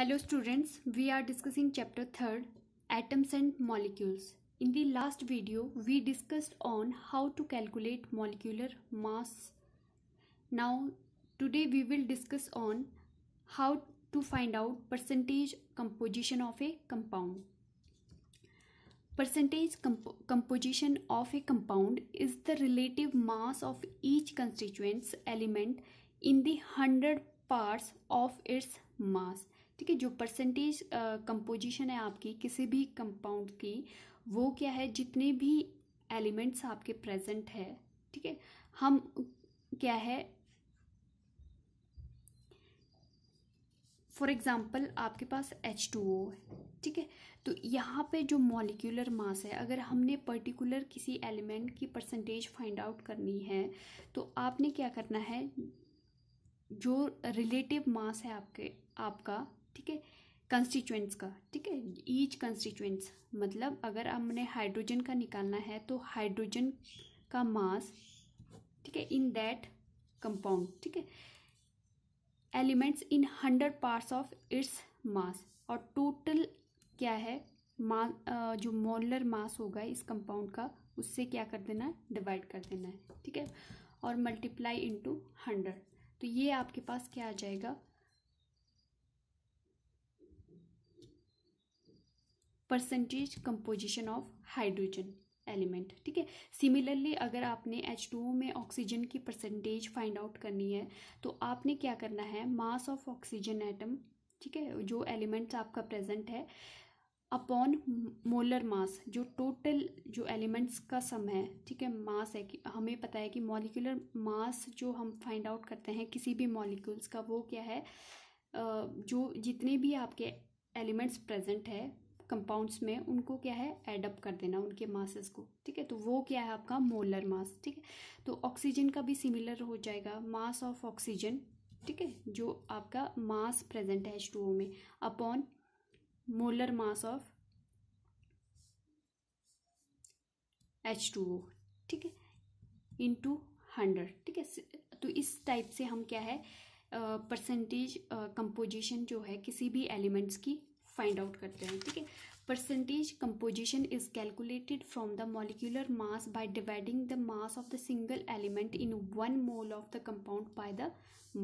Hello students, we are discussing chapter 3rd Atoms and Molecules. In the last video, we discussed on how to calculate molecular mass. Now, today we will discuss on how to find out percentage composition of a compound. Percentage comp composition of a compound is the relative mass of each constituents element in the 100 parts of its mass ठीक है जो percentage composition है आपकी किसी भी compound की वो क्या है जितने भी एलिमेंट्स आपके प्रेजेंट है ठीक है हम क्या है फॉर एग्ज़ाम्पल आपके पास एच टू ओ है ठीक है तो यहाँ पे जो मॉलिक्यूलर मास है अगर हमने पर्टिकुलर किसी एलिमेंट की परसेंटेज फाइंड आउट करनी है तो आपने क्या करना है जो रिलेटिव मास है आपके आपका ठीक है कंस्टिट्यूएंट्स का ठीक है ईच कंस्टिट्यूएंट्स मतलब अगर हमने हाइड्रोजन का निकालना है तो हाइड्रोजन का मास ठीक है इन दैट कंपाउंड ठीक है elements in hundred parts of its mass और टोटल क्या है मास जो मोलर मास होगा इस कंपाउंड का उससे क्या कर देना है डिवाइड कर देना है ठीक है और मल्टीप्लाई इनटू हंड्रेड तो ये आपके पास क्या आ जाएगा percentage composition of hydrogen element ठीक है सिमिलरली अगर आपने ओ में ऑक्सीजन की परसेंटेज फाइंड आउट करनी है तो आपने क्या करना है मास ऑफ ऑक्सीजन एटम ठीक है जो एलिमेंट्स आपका प्रेजेंट है अपॉन मोलर मास जो टोटल जो एलिमेंट्स का सम है ठीक है मास है कि हमें पता है कि मॉलिकुलर मास जो हम फाइंड आउट करते हैं किसी भी मॉलिक्यूल्स का वो क्या है जो जितने भी आपके एलिमेंट्स प्रेजेंट है कंपाउंड्स में उनको क्या है एडअप कर देना उनके मासेस को ठीक है तो वो क्या है आपका मोलर मास ठीक है तो ऑक्सीजन का भी सिमिलर हो जाएगा मास ऑफ ऑक्सीजन ठीक है जो आपका मास प्रेजेंट है एच में upon molar mass of H two O ठीक है टू हंड्रेड ठीक है तो इस टाइप से हम क्या है परसेंटेज कंपोजिशन जो है किसी भी एलिमेंट्स की फाइंड आउट करते हैं ठीक है percentage composition is calculated from the molecular mass by dividing the mass of the single element in one mole of the compound by the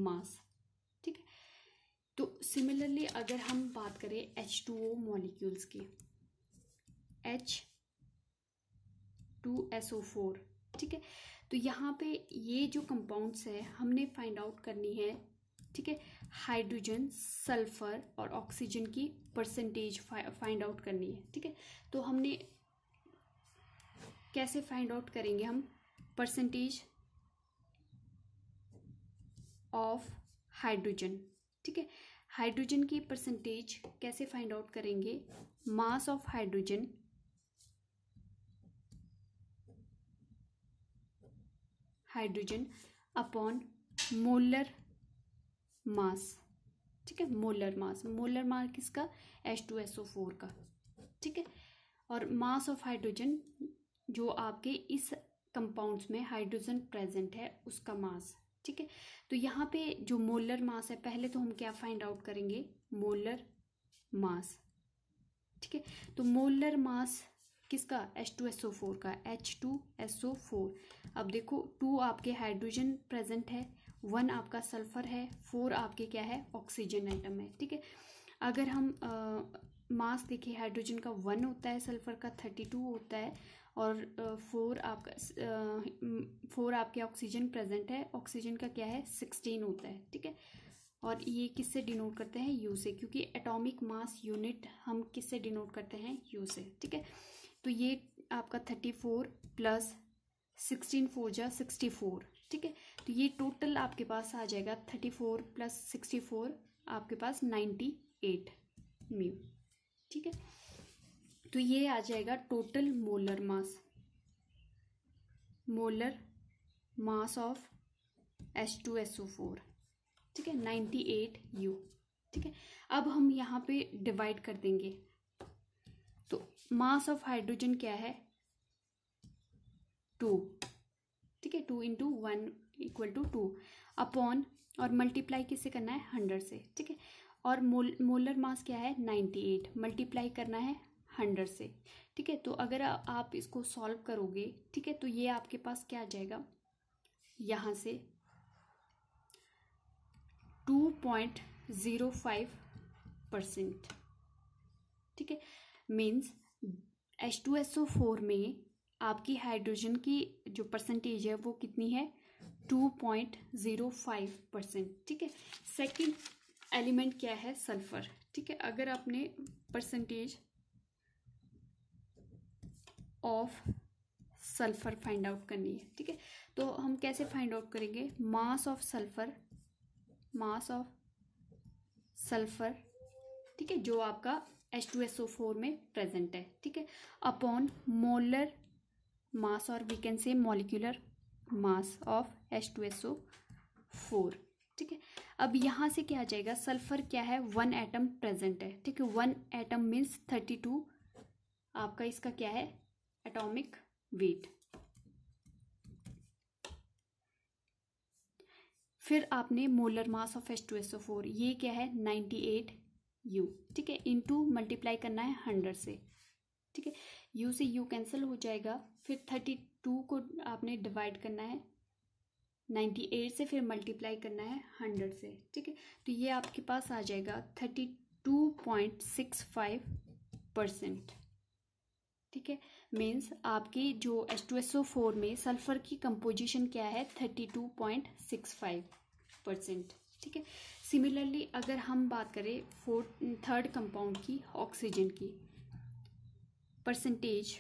mass ठीक है तो सिमिलरली अगर हम बात करें एच टू ओ मॉलिक्यूल्स की H to S O four ठीक है तो यहाँ पे ये जो कंपाउंड्स है हमने फाइंड आउट करनी है ठीक है हाइड्रोजन सल्फर और ऑक्सीजन की परसेंटेज फाइंड आउट करनी है ठीक है तो हमने कैसे फाइंड आउट करेंगे हम परसेंटेज ऑफ हाइड्रोजन ठीक है हाइड्रोजन की परसेंटेज कैसे फाइंड आउट करेंगे mass of hydrogen hydrogen upon molar mass ठीक है मोलर मास मोलर मास किसका H to S O four का ठीक है और मास ऑफ हाइड्रोजन जो आपके इस कंपाउंड्स में हाइड्रोजन प्रेजेंट है उसका मास ठीक है तो यहाँ पे जो मोलर मास है पहले तो हम क्या फाइंड आउट करेंगे मोलर मास ठीक है तो मोलर मास किसका H to S O four H two to S O फोर अब देखो टू आपके हाइड्रोजन प्रेजेंट है वन आपका सल्फ़र है फोर आपके क्या है ऑक्सीजन आइटम है ठीक है अगर हम मास देखें हाइड्रोजन का वन होता है सल्फ़र का थर्टी टू होता है और फोर आपका फोर आपके ऑक्सीजन प्रेजेंट है ऑक्सीजन का क्या है सिक्सटीन होता है ठीक है और ये किससे डिनोट करते हैं यू से क्योंकि एटॉमिक मास यूनिट हम किससे डिनोट करते हैं यू से ठीक है तो ये आपका thirty four plus sixteen four जा सिक्सटी फोर ठीक है तो ये टोटल आपके पास आ जाएगा thirty four plus sixty four आपके पास नाइन्टी एट म्यू ठीक है तो ये आ जाएगा total molar mass molar mass of S two S O four ठीक है नाइन्टी एट यू ठीक है अब हम यहाँ पे डिवाइड कर देंगे तो मास ऑफ हाइड्रोजन क्या है टू ठीक है two into one equal to two upon और मल्टीप्लाई किससे करना है हंड्रेड से ठीक है और मोल मोलर मास क्या है नाइन्टी एट मल्टीप्लाई करना है हंड्रेड से ठीक है तो अगर आप इसको सॉल्व करोगे ठीक है तो ये आपके पास क्या आ जाएगा यहाँ से two point zero five percent ठीक है means H to S O four में आपकी हाइड्रोजन की जो परसेंटेज है वो कितनी है two point zero five percent ठीक है सेकंड एलिमेंट क्या है सल्फर ठीक है अगर आपने percentage of sulphur find out करनी है ठीक है तो हम कैसे फाइंड आउट करेंगे mass of sulphur mass of sulphur ठीक है जो आपका H to S O four में प्रेजेंट है ठीक है अपॉन मोलर मास और we can say or mass of H to S O four ठीक है अब यहाँ से क्या आ जाएगा सल्फर क्या है वन एटम प्रेजेंट है ठीक है one atom means thirty two आपका इसका क्या है एटॉमिक वेट फिर आपने molar mass of H to S O four ये क्या है नाइन्टी एट यू ठीक है इनटू मल्टीप्लाई करना है हंड्रेड से ठीक है यू से यू कैंसिल हो जाएगा फिर थर्टी टू को आपने डिवाइड करना है नाइन्टी एट से फिर मल्टीप्लाई करना है हंड्रेड से ठीक है तो ये आपके पास आ जाएगा thirty two point six five percent ठीक है मीन्स आपकी जो H to S O four में सल्फ़र की कंपोजिशन क्या है thirty two point six five percent ठीक है सिमिलरली अगर हम बात करें फोर्थ थर्ड कंपाउंड की ऑक्सीजन की परसेंटेज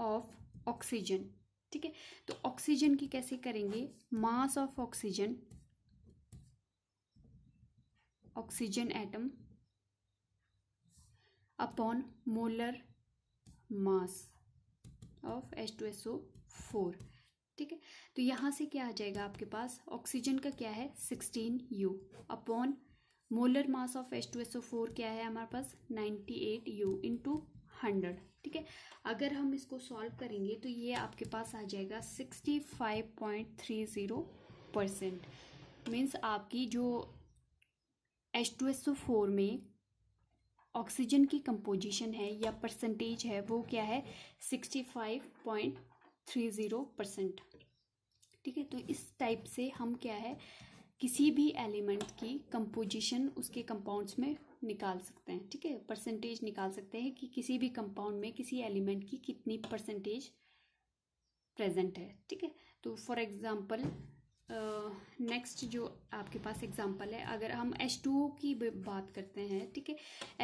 ऑफ ऑक्सीजन ठीक है तो ऑक्सीजन की कैसे करेंगे mass of oxygen oxygen atom upon molar mass of H to S O four ठीक है तो यहाँ से क्या आ जाएगा आपके पास ऑक्सीजन का क्या है sixteen u upon molar mass of H to S O four क्या है हमारे पास ninety eight u into hundred ठीक है अगर हम इसको सॉल्व करेंगे तो ये आपके पास आ जाएगा sixty five point three zero percent means आपकी जो H to S O four में ऑक्सीजन की कंपोजिशन है या परसेंटेज है वो क्या है sixty five point three zero percent ठीक है तो इस टाइप से हम क्या है किसी भी एलिमेंट की कंपोजिशन उसके कंपाउंड्स में निकाल सकते हैं ठीक है परसेंटेज निकाल सकते हैं कि किसी भी कंपाउंड में किसी एलिमेंट की कितनी परसेंटेज प्रेजेंट है ठीक है तो फॉर एग्ज़ाम्पल नेक्स्ट जो आपके पास एग्जांपल है अगर हम एच टू ओ की बात करते हैं ठीक है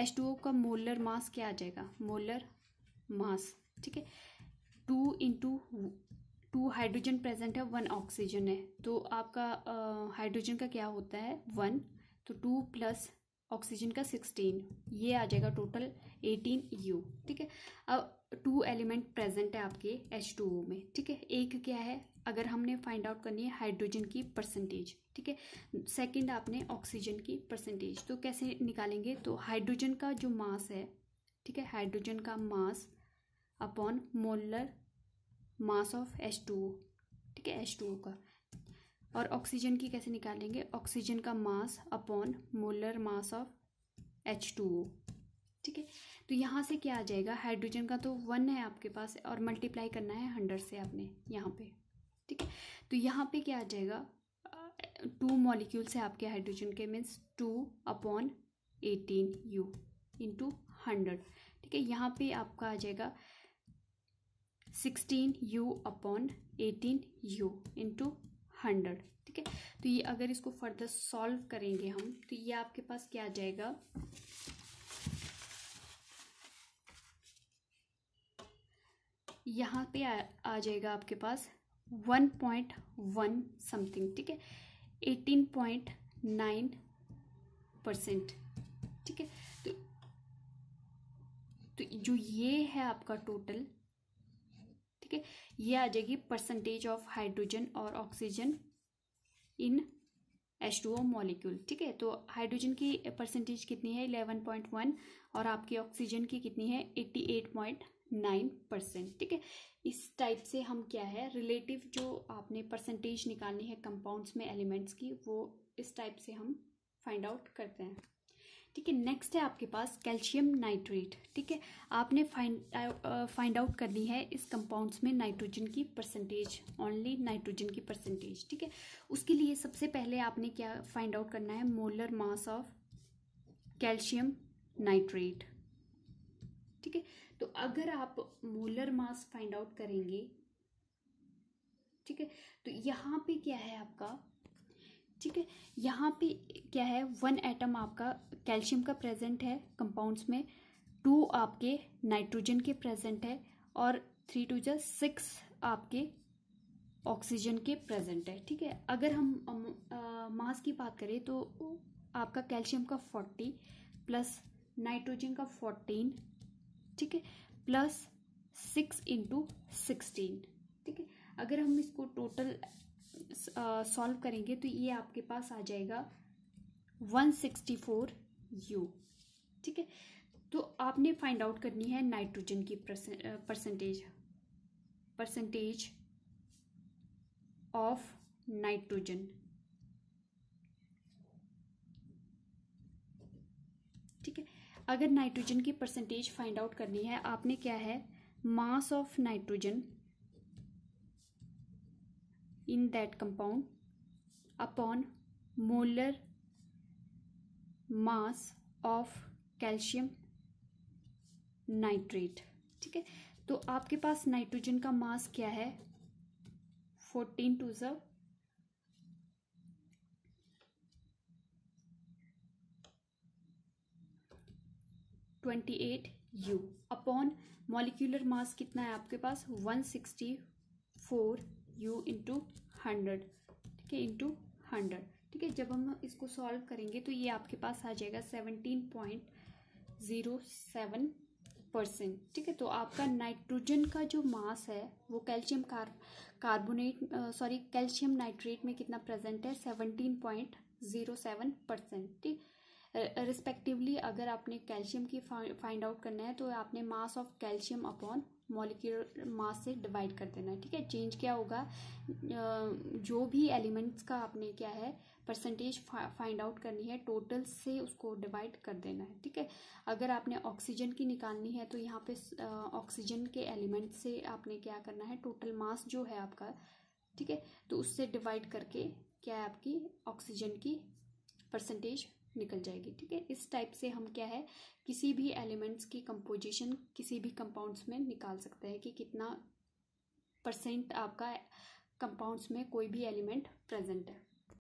एच टू ओ का मोलर मास क्या आ जाएगा मोलर मास ठीक है two into two hydrogen present है वन ऑक्सीजन है तो आपका हाइड्रोजन uh, का क्या होता है वन तो टू प्लस ऑक्सीजन का सिक्सटीन ये आ जाएगा टोटल एटीन यू ठीक है अब टू एलिमेंट प्रेजेंट है आपके एच टू ओ में ठीक है एक क्या है अगर हमने फाइंड आउट करनी है हाइड्रोजन की परसेंटेज ठीक है सेकंड आपने ऑक्सीजन की परसेंटेज तो कैसे निकालेंगे तो हाइड्रोजन का जो मास है ठीक है हाइड्रोजन का mass upon molar mass of H two O ठीक है एच टू ओ का और ऑक्सीजन की कैसे निकालेंगे ऑक्सीजन का mass upon molar mass of H two O ठीक है तो यहाँ से क्या आ जाएगा हाइड्रोजन का तो वन है आपके पास और मल्टीप्लाई करना है हंड्रेड से आपने यहाँ पे ठीक है तो यहाँ पे क्या आ जाएगा टू मॉलिक्यूल से आपके हाइड्रोजन के means two upon eighteen u into hundred ठीक है यहाँ पे आपका आ जाएगा sixteen u upon eighteen u into hundred ठीक है तो ये अगर इसको फर्दर सॉल्व करेंगे हम तो ये आपके पास क्या आ जाएगा यहाँ पे आ, आ जाएगा आपके पास वन पॉइंट वन समथिंग ठीक है एटीन पॉइंट नाइन परसेंट ठीक है तो तो जो ये है आपका टोटल ओके ये आ जाएगी परसेंटेज ऑफ हाइड्रोजन और oxygen in H two O molecule ठीक है तो हाइड्रोजन की परसेंटेज कितनी है इलेवन पॉइंट वन और आपकी ऑक्सीजन की कितनी है eighty eight point nine percent ठीक है इस टाइप से हम क्या है रिलेटिव जो आपने परसेंटेज निकालनी है कंपाउंड्स में एलिमेंट्स की वो इस टाइप से हम फाइंड आउट करते हैं ठीक है नेक्स्ट है आपके पास कैल्शियम नाइट्रेट ठीक है आपने फाइंड फाइंड आउट करनी है इस कंपाउंड्स में नाइट्रोजन की परसेंटेज ओनली नाइट्रोजन की परसेंटेज ठीक है उसके लिए सबसे पहले आपने क्या फाइंड आउट करना है molar mass of calcium nitrate ठीक है तो अगर आप मोलर मास फाइंड आउट करेंगे ठीक है तो यहाँ पे क्या है आपका ठीक है यहाँ पे क्या है वन एटम आपका कैल्शियम का प्रेजेंट है कंपाउंड्स में टू आपके नाइट्रोजन के प्रेजेंट है और थ्री टू जै सिक्स आपके ऑक्सीजन के प्रेजेंट है ठीक है अगर हम, मास की बात करें तो आपका कैल्शियम का फोर्टी प्लस नाइट्रोजन का फोर्टीन ठीक है प्लस सिक्स इंटू सिक्सटीन ठीक है अगर हम इसको टोटल सॉल्व uh, करेंगे तो ये आपके पास आ जाएगा वन सिक्सटी फोर यू ठीक है तो आपने फाइंड आउट करनी है नाइट्रोजन की परसेंटेज परसेंटेज ऑफ नाइट्रोजन ठीक है अगर नाइट्रोजन की परसेंटेज फाइंड आउट करनी है आपने क्या है mass of nitrogen in that compound upon molar mass of calcium nitrate ठीक है तो आपके पास नाइट्रोजन का मास क्या है फोर्टीन टू ज़ twenty eight u upon molecular mass कितना है आपके पास one sixty four u into hundred ठीक है इंटू हंड्रेड ठीक है जब हम इसको सॉल्व करेंगे तो ये आपके पास आ जाएगा seventeen point zero seven percent ठीक है तो आपका नाइट्रोजन का जो मास है वो calcium car carbonate sorry calcium nitrate में कितना प्रेजेंट है seventeen point zero seven percent ठीक रिस्पेक्टिवली अगर आपने कैल्शियम की फाइंड आउट करना है तो आपने mass of calcium upon molecular mass से डिवाइड कर देना है ठीक है चेंज क्या होगा जो भी एलिमेंट्स का आपने क्या है परसेंटेज फाइंड आउट करनी है टोटल से उसको डिवाइड कर देना है ठीक है अगर आपने ऑक्सीजन की निकालनी है तो यहाँ पे ऑक्सीजन के एलिमेंट से आपने क्या करना है टोटल मास जो है आपका ठीक है तो उससे डिवाइड करके क्या है आपकी ऑक्सीजन की परसेंटेज निकल जाएगी ठीक है इस टाइप से हम क्या है किसी भी एलिमेंट्स की कंपोजिशन किसी भी कंपाउंड्स में निकाल सकते हैं कि कितना परसेंट आपका कंपाउंड्स में कोई भी एलिमेंट प्रेजेंट है